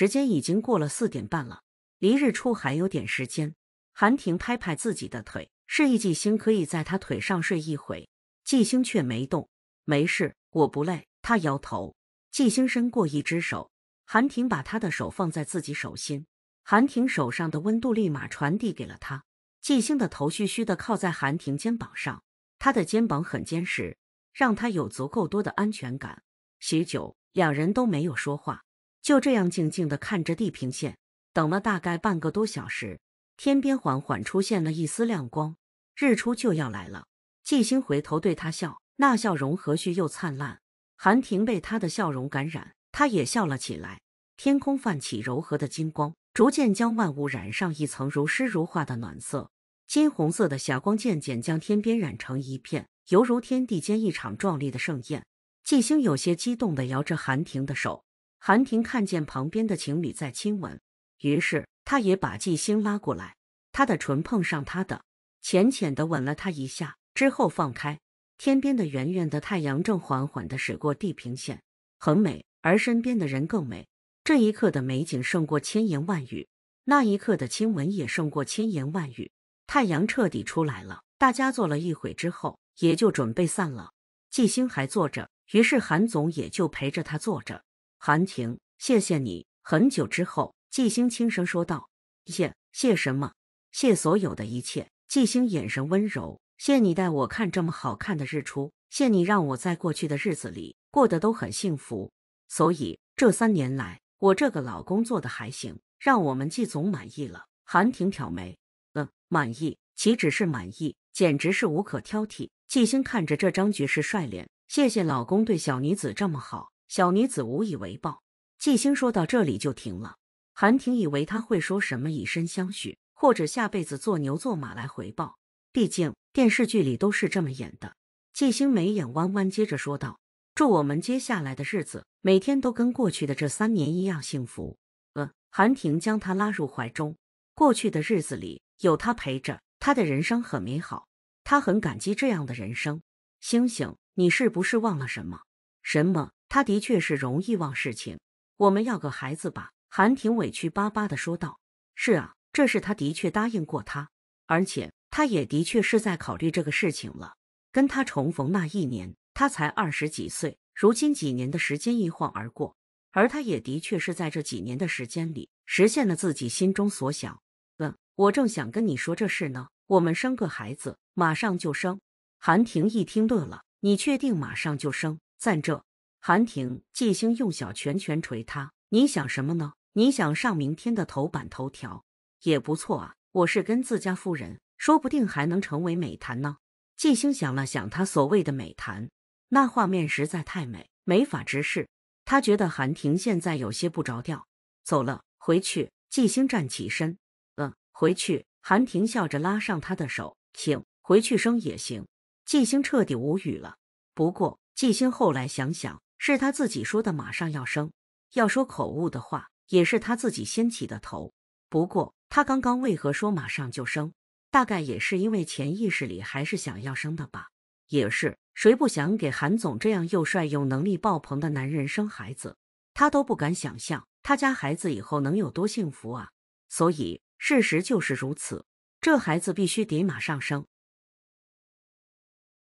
时间已经过了四点半了，离日出还有点时间。韩婷拍拍自己的腿，示意纪星可以在她腿上睡一会。纪星却没动。没事，我不累。他摇头。纪星伸过一只手，韩婷把他的手放在自己手心。韩婷手上的温度立马传递给了他。纪星的头虚虚的靠在韩婷肩膀上，他的肩膀很坚实，让他有足够多的安全感。许久，两人都没有说话。就这样静静地看着地平线，等了大概半个多小时，天边缓缓出现了一丝亮光，日出就要来了。纪星回头对他笑，那笑容和煦又灿烂。韩婷被他的笑容感染，她也笑了起来。天空泛起柔和的金光，逐渐将万物染上一层如诗如画的暖色。金红色的霞光渐渐将天边染成一片，犹如天地间一场壮丽的盛宴。纪星有些激动地摇着韩婷的手。韩婷看见旁边的情侣在亲吻，于是她也把纪星拉过来，她的唇碰上他的，浅浅的吻了他一下之后放开。天边的圆圆的太阳正缓缓的驶过地平线，很美，而身边的人更美。这一刻的美景胜过千言万语，那一刻的亲吻也胜过千言万语。太阳彻底出来了，大家坐了一会之后也就准备散了。纪星还坐着，于是韩总也就陪着他坐着。韩婷，谢谢你。很久之后，纪星轻声说道：“谢，谢什么？谢所有的一切。”纪星眼神温柔：“谢你带我看这么好看的日出，谢你让我在过去的日子里过得都很幸福。所以这三年来，我这个老公做的还行，让我们纪总满意了。”韩婷挑眉：“嗯，满意，岂止是满意，简直是无可挑剔。”纪星看着这张绝世帅脸：“谢谢老公对小女子这么好。”小女子无以为报。纪星说到这里就停了。韩婷以为他会说什么以身相许，或者下辈子做牛做马来回报，毕竟电视剧里都是这么演的。纪星眉眼弯弯，接着说道：“祝我们接下来的日子，每天都跟过去的这三年一样幸福。”呃，韩婷将他拉入怀中。过去的日子里有他陪着，他的人生很美好，他很感激这样的人生。星星，你是不是忘了什么？什么？他的确是容易忘事情，我们要个孩子吧？韩婷委屈巴巴的说道。是啊，这是他的确答应过他，而且他也的确是在考虑这个事情了。跟他重逢那一年，他才二十几岁，如今几年的时间一晃而过，而他也的确是在这几年的时间里实现了自己心中所想。嗯，我正想跟你说这事呢，我们生个孩子，马上就生。韩婷一听乐了，你确定马上就生？暂这。韩婷，季星用小拳拳捶他。你想什么呢？你想上明天的头版头条，也不错啊。我是跟自家夫人，说不定还能成为美谈呢。季星想了想，他所谓的美谈，那画面实在太美，没法直视。他觉得韩婷现在有些不着调。走了，回去。季星站起身。嗯，回去。韩婷笑着拉上他的手，请回去生也行。季星彻底无语了。不过，季星后来想想。是他自己说的，马上要生，要说口误的话，也是他自己先起的头。不过他刚刚为何说马上就生，大概也是因为潜意识里还是想要生的吧。也是谁不想给韩总这样又帅、又能力爆棚的男人生孩子？他都不敢想象他家孩子以后能有多幸福啊！所以事实就是如此，这孩子必须得马上生。